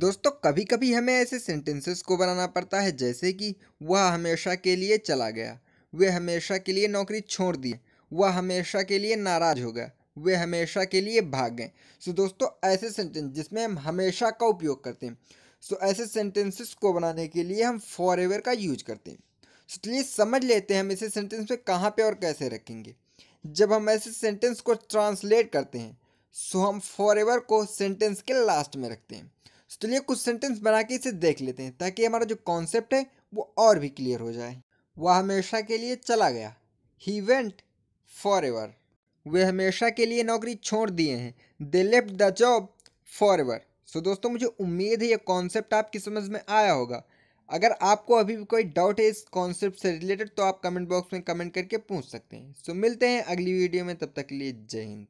दोस्तों कभी कभी हमें ऐसे सेंटेंसेस को बनाना पड़ता है जैसे कि वह हमेशा के लिए चला गया वह हमेशा के लिए नौकरी छोड़ दी वह हमेशा के लिए नाराज़ हो गया वे हमेशा के लिए भाग गए सो दोस्तों ऐसे सेंटेंस जिसमें हम हमेशा का उपयोग करते हैं सो ऐसे सेंटेंसेस को बनाने के लिए हम फॉर का यूज करते हैं सो चलिए समझ लेते हैं हम इसे सेंटेंस में कहाँ पर और कैसे रखेंगे जब हम ऐसे सेंटेंस को ट्रांसलेट करते हैं सो हम फॉर को सेंटेंस के लास्ट में रखते हैं तो चलिए कुछ सेंटेंस बना के इसे देख लेते हैं ताकि हमारा जो कॉन्सेप्ट है वो और भी क्लियर हो जाए वह हमेशा के लिए चला गया ही वेंट फॉर एवर वे हमेशा के लिए नौकरी छोड़ दिए हैं they left the job forever so दोस्तों मुझे उम्मीद है ये कॉन्सेप्ट आपकी समझ में आया होगा अगर आपको अभी भी कोई डाउट है इस कॉन्सेप्ट से रिलेटेड तो आप कमेंट बॉक्स में कमेंट करके पूछ सकते हैं सो so, मिलते हैं अगली वीडियो में तब तक के लिए जय हिंद